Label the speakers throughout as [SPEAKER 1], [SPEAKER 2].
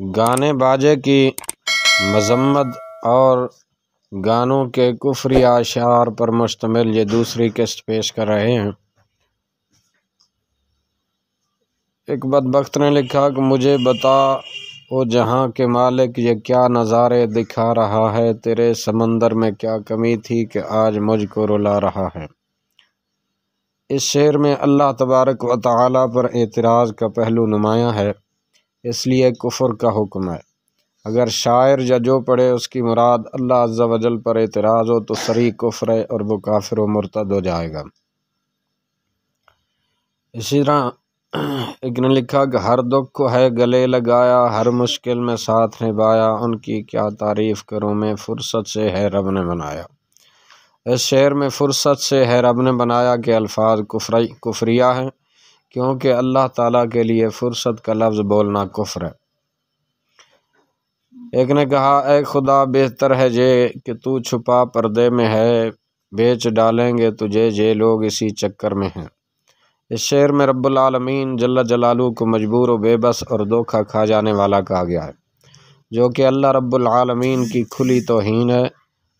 [SPEAKER 1] गाने बाजे की मजम्मत और गानों के कुफरी आशार पर मुश्तमिल ये दूसरी किस्त पेश कर रहे हैं एक बदबख्त ने लिखा कि मुझे बता ओ जहाँ के मालिक ये क्या नज़ारे दिखा रहा है तेरे समंदर में क्या कमी थी कि आज मुझको रुला रहा है इस शेर में अल्लाह तबारक व ताली पर एतराज़ का पहलू नुमाया है इसलिए कुफर का हुक्म है अगर शायर या जो पढ़े उसकी मुराद अल्लाह अज्जा वजल पर एतराज़ हो तो सरी कुफर है और वो काफिर व मुर्तद हो जाएगा इसी तरह एक ने लिखा कि हर दुख को है गले लगाया हर मुश्किल में साथ निभाया उनकी क्या तारीफ़ करूँ मैं फ़ुर्सत से है रब ने बनाया इस शेर में फ़ुर्सत से है रब ने बनाया के अल्फाज कुफरी कुफरिया हैं क्योंकि अल्लाह ताला के लिए फ़ुर्सत का लफ्ज़ बोलना कुफ्र है एक ने कहा ए खुदा बेहतर है जे कि तू छुपा पर्दे में है बेच डालेंगे तुझे जे लोग इसी चक्कर में हैं इस शेर में रब्बुलमीन जल्ला जलालू को मजबूर व बेबस और धोखा खा जाने वाला कहा गया है जो कि अल्लाह रब्बुलमीन की खुली तोहन है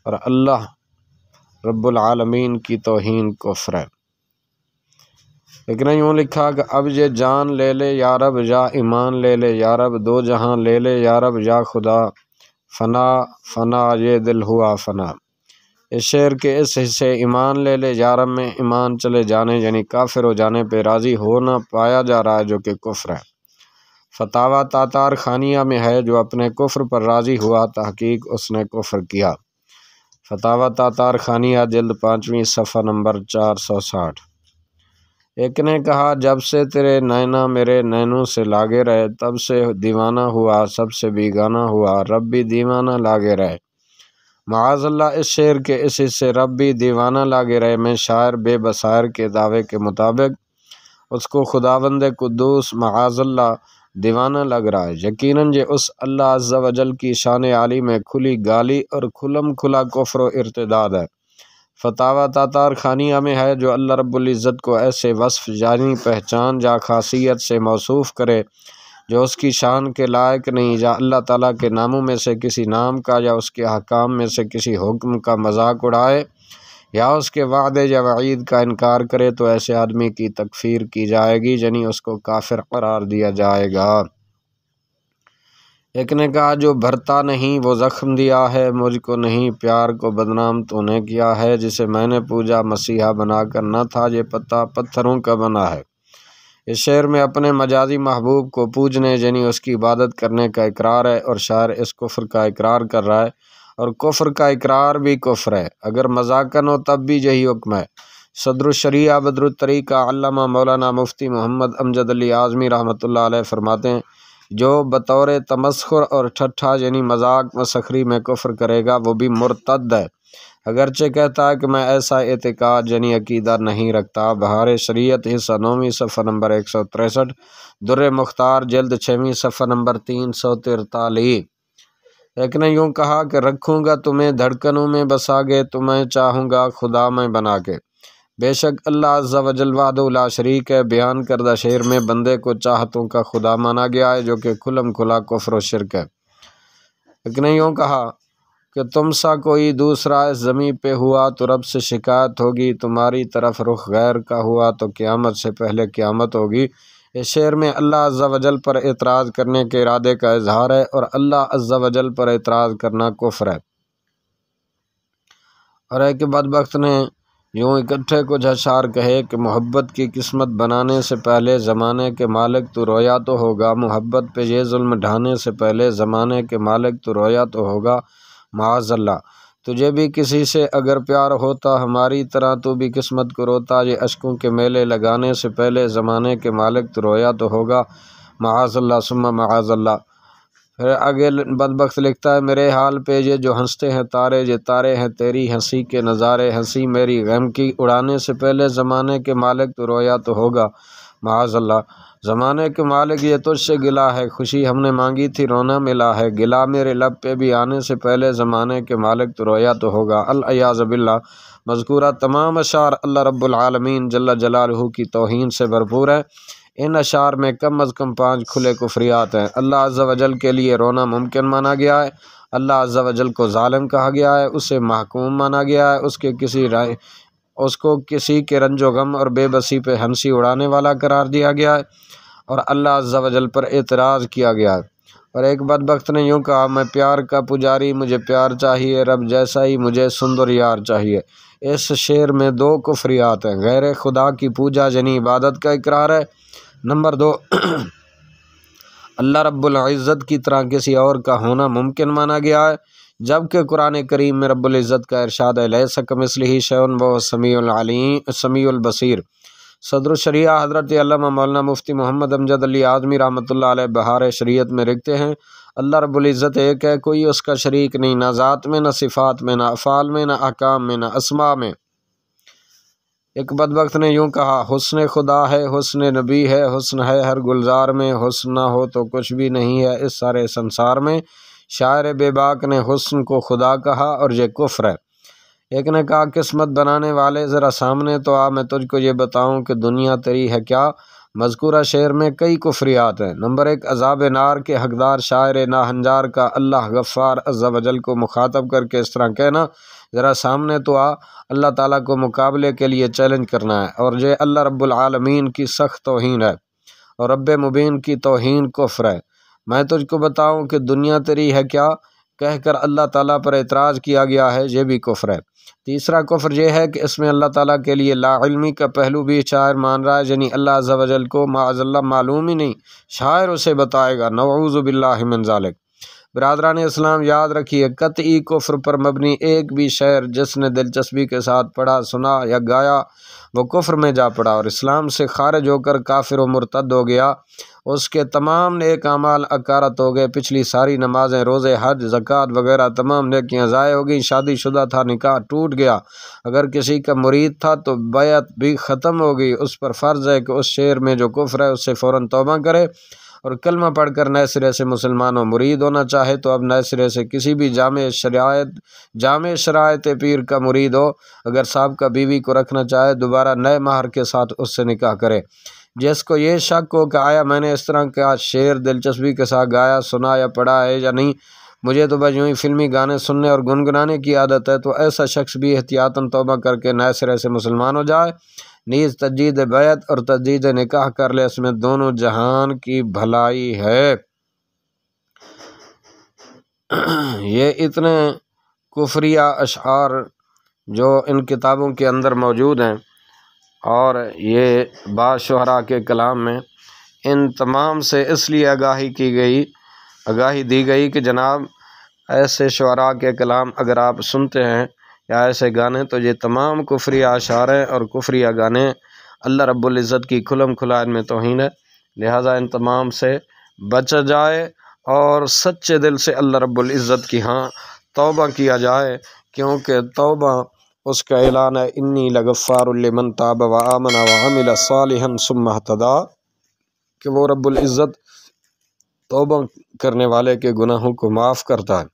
[SPEAKER 1] और अल्लाह रब्बुलमीन की तोहन कुफ्र है लेकिन यूँ लिखा कि अब ये जान ले ले या रब या ईमान ले ले या रब दो जहां ले ले या रब या खुदा फना फना ये दिल हुआ फना इस शेर के इस हिस्से ईमान ले ले या रब में ईमान चले जाने यानी काफिर हो जाने पे राज़ी हो ना पाया जा रहा है जो कि कुफ्र है फतावा तातार खानिया में है जो अपने कुफ्र पर राज़ी हुआ तहकीक उसने कुफ्र किया फतावा तातार खानिया जल्द पाँचवीं सफ़ा नंबर चार सौ साठ एक ने कहा जब से तेरे नैना मेरे नैनों से लागे रहे तब से दीवाना हुआ सबसे बीगाना हुआ रब भी दीवाना लागे रहे माजल्ला इस शेर के इस हिस्से रब भी दीवाना लागे रहे में शायर बेबसायर के दावे के मुताबिक उसको खुदावंद कुदूस माजल्ला दीवाना लग रहा है यकीन ये उस अल्लाह अज्जा वजल की शान आली में खुली गाली और खुलम खुला कोफर इरतदाद है फतावा खानिया में है जो अल्लाह रब्ज़त को ऐसे वस्फ़ जानी पहचान या खासियत से मौसूफ़ करे जो उसकी शान के लायक नहीं या अल्लाह ताला के नामों में से किसी नाम का या उसके अहकाम में से किसी हुक्म का मजाक उड़ाए या उसके वादे या वईद का इनकार करे तो ऐसे आदमी की तकफ़ीर की जाएगी यानी उसको काफिर करार दिया जाएगा एक ने कहा जो भरता नहीं वो ज़ख्म दिया है मुझको नहीं प्यार को बदनाम तूने किया है जिसे मैंने पूजा मसीहा बना कर न था ये पत्ता पत्थरों का बना है इस शेर में अपने मजाजी महबूब को पूजने यानी उसकी इबादत करने का इकरार है और शायर इस कुफ्र का इकरार कर रहा है और कुफ्र का इकरार भी कुफ्र है अगर मजाकन हो तब भी यही हुक्म है सदरुशरिया बदरुतरी का मौलाना मुफ्ती मोहम्मद अमजद अली आज़मी रहमत फ़रमाते हैं जो बतौर तमस्खुर और ठट्ठा यानी मजाक मसखरी में कुफ्र करेगा वो भी मुर्तद है अगरचे कहता है कि मैं ऐसा एतकाद यानी अकीदा नहीं रखता बहार शरीयत हिस्सा नौवीं सफर नंबर एक सौ तिरसठ दुर मुख्तार जल्द छवीं सफर नंबर तीन सौ तिरतालीस एक ने यूँ कहा कि रखूँगा तुम्हें धड़कनों में बसा गए तुम्हें चाहूँगा खुदा में बना के बेशक अल्लाह अज़्ज़ा वजल शरीक है बयान करदा शेर में बंदे को चाहतों का खुदा माना गया है जो कि खुलम खुला कुफर शिरक है ने यूँ कहा कि तुम सा कोई दूसरा इस ज़मीं पे हुआ तो रब से शिकायत होगी तुम्हारी तरफ रुख गैर का हुआ तो क़्यामत से पहले क़्यामत होगी इस शेर में अल्लाह अज़्ज़ा वजल पर एतराज़ करने के इरादे का इजहार है और अल्लाह अज़्ज़ा वजल पर एतराज़ करना कुफर है और एक बदबख्त ने यूँ इकट्ठे कुछ अशार कहे कि मोहब्बत की किस्मत बनाने से पहले ज़माने के मालिक तो रोया तो होगा मोहब्बत पे ये जुल्म ढाने से पहले ज़माने के मालिक तो रोया तो होगा माजल्ला तुझे भी किसी से अगर प्यार होता हमारी तरह तो भी किस्मत को रोता ये अशकों के मेले लगाने से पहले ज़माने के मालिक तो रोया तो होगा माजल्ला सुम्मा माजल्ला आगे बदबक्स लिखता है मेरे हाल पे ये जो हंसते हैं तारे ये तारे हैं तेरी हंसी के नज़ारे हंसी मेरी गम की उड़ाने से पहले ज़माने के मालिक तो रोया तो होगा माजल्ला ज़माने के मालिक ये तुझसे गिला है खुशी हमने मांगी थी रोना मिला है गिला मेरे लब पे भी आने से पहले ज़माने के मालिक तो रोया तो होगा अलयाज़बिल्ला मजकूरा तमाम अशार अल्लाह रब्बुल रबालमीन जल्ला जलालहू की तोहन से भरपूर है इन अशार में कम अज़ कम पाँच खुले कुफरियात हैं अल्लाह अज़्ज़ा वजल के लिए रोना मुमकिन माना गया है अल्लाह अज़्ज़ा वजल को ालम कहा गया है उसे महकूम माना गया है उसके किसी राय उसको किसी के रंजो गम और बेबसी पे हंसी उड़ाने वाला करार दिया गया है और अल्लाह अज़्ज़ा वजल पर एतराज़ किया गया है और एक बद वक्त ने यूँ कहा मैं प्यार का पुजारी मुझे प्यार चाहिए रब जैसा ही मुझे सुंदर यार चाहिए इस शेर में दो कुफरियात हैं गैर खुदा की पूजा जनी इबादत का इकरार है नंबर दो अल्लाह रब्ज़त की तरह किसी और का होना मुमकिन माना गया है जबकि कुरान करीम में रब्ज़त का इरशाद है सकम इसलिए शैन व समी बसीर शरिया हज़रत मौलाना मुफ्ती मोहम्मद अमजद अली आज़मी रहमतुल्लाह बहार शरीत में रिखते हैं अल्लाह रबुल्ज़त एक है कोई उसका शरीक नहीं ना ज़ात में ना सिफ़ात में ना अफ़ाल में ना अकाम में ना असमा में एक बदबक ने यूँ कहा हुसन खुदा है हुसन नबी है हुसन है हर गुलजार में हुसन ना हो तो कुछ भी नहीं है इस सारे संसार में शायर बेबाक ने हुस्न को खुदा कहा और ये कुफ्र है एक ने कहा किस्मत बनाने वाले ज़रा सामने तो आ मैं तुझको ये बताऊँ कि दुनिया तेरी है क्या मजकूरा शेर में कई कुफरियात हैं नंबर एक अजाब नार के हकदार शायर नाहनजार का अल्लाह गफ़ार अज्जा वजल को मुखातब करके इस तरह कहना ज़रा सामने तो आ अल्लाह ताला को मुकाबले के लिए चैलेंज करना है और ये अल्लाह रब्बुल आलमीन की सख्त तोहन है और रब मुबीन की तोहन कुफ्र है मैं तुझको बताऊँ कि दुनिया तेरी है क्या कहकर अल्लाह ताला पर एतराज़ किया गया है ये भी कुफ्र है तीसरा कुफर यह है कि इसमें अल्लाह ताला के लिए लाइलमी का पहलू भी शायर मान रहा है यानी अल्लाह अजल को माजल्ला मालूम ही नहीं शायर उसे बताएगा नवज़ुबिल्लाजालक बरदरान इस्लाम याद रखिए कतई कुफ्र पर मबनी एक भी शायर जिसने दिलचस्पी के साथ पढ़ा सुना या गाया वो कुफ्र में जा पड़ा और इस्लाम से खारज होकर काफिर व मुरतद हो गया उसके तमाम नेक अमाल अकारत हो गए पिछली सारी नमाज़ें रोज़े हज ज़क़़त वगैरह तमाम नेकियाँ ज़ाय हो गई शादी शुदा था निकाह टूट गया अगर किसी का मुरीद था तो बैत भी ख़त्म हो गई उस पर फ़र्ज़ है कि उस शेर में जो कुफ्र है उससे फ़ौर तोबा करे और कलमा पढ़ कर नए सिरे से मुसलमान और मुरीद होना चाहे तो अब नए सिरे से किसी भी जाम शरात जाम शरात पीर का मुरीद हो अगर साहब का बीवी को रखना चाहे दोबारा नए माहर के साथ उससे निकाह करे जिसको ये शक हो कि आया मैंने इस तरह का शेर दिलचस्पी के साथ गाया सुना या पढ़ा है या नहीं मुझे तो बस यूँ ही फ़िल्मी गाने सुनने और गुनगुनाने की आदत है तो ऐसा शख्स भी एहतियातन तोबा करके नए सिरे से मुसलमान हो जाए नीज़ तजीद बैत और तजीद निकाह कर ले इसमें दोनों जहान की भलाई है ये इतने कुफरिया अशार जो इन किताबों के अंदर मौजूद हैं और ये बाशरा के कलाम में इन तमाम से इसलिए आगाही की गई आगाही दी गई कि जनाब ऐसे शुरा के कलाम अगर आप सुनते हैं या ऐसे गाने तो ये तमाम कुफरी आशारे और कुफरी गाने अल्लाह रब्ज़त की खुलम खुला इनमें तोहन है लिहाजा इन तमाम से बचा जाए और सच्चे दिल से अल्लाह रब्ज़त की हाँ तोबा किया जाए क्योंकि तोबा उसका ऐलान है इन्नी लगफ़ारमन ताब वमन वामिल सुमहतदा कि वो रब्ज़त तोबा करने वाले के गुनाहों को माफ़ करता है